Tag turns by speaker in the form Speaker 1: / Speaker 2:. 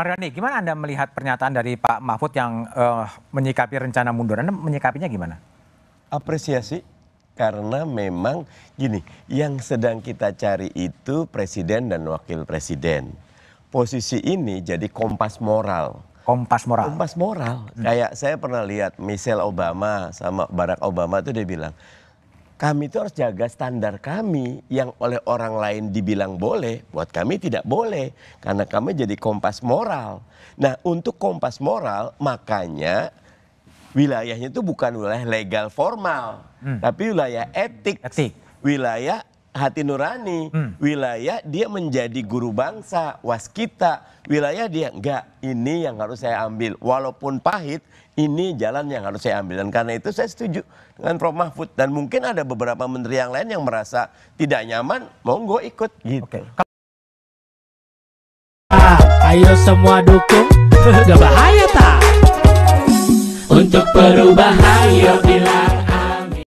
Speaker 1: Mariani, gimana Anda melihat pernyataan dari Pak Mahfud yang uh, menyikapi rencana mundur? Anda menyikapinya gimana? Apresiasi karena memang gini, yang sedang kita cari itu presiden dan wakil presiden. Posisi ini jadi kompas moral. Kompas moral. Kompas moral. Hmm. Kayak saya pernah lihat Michelle Obama sama Barack Obama itu dia bilang, kami itu harus jaga standar kami yang oleh orang lain dibilang boleh, buat kami tidak boleh karena kami jadi kompas moral. Nah, untuk kompas moral makanya wilayahnya itu bukan wilayah legal formal, hmm. tapi wilayah etik, etik, wilayah hati nurani hmm. wilayah dia menjadi guru bangsa waskita wilayah dia enggak ini yang harus saya ambil walaupun pahit ini jalan yang harus saya ambil dan karena itu saya setuju dengan Prof Mahfud dan mungkin ada beberapa menteri yang lain yang merasa tidak nyaman monggo ikut gitu okay. ayo semua dukung gak bahaya tak untuk perubahan yuk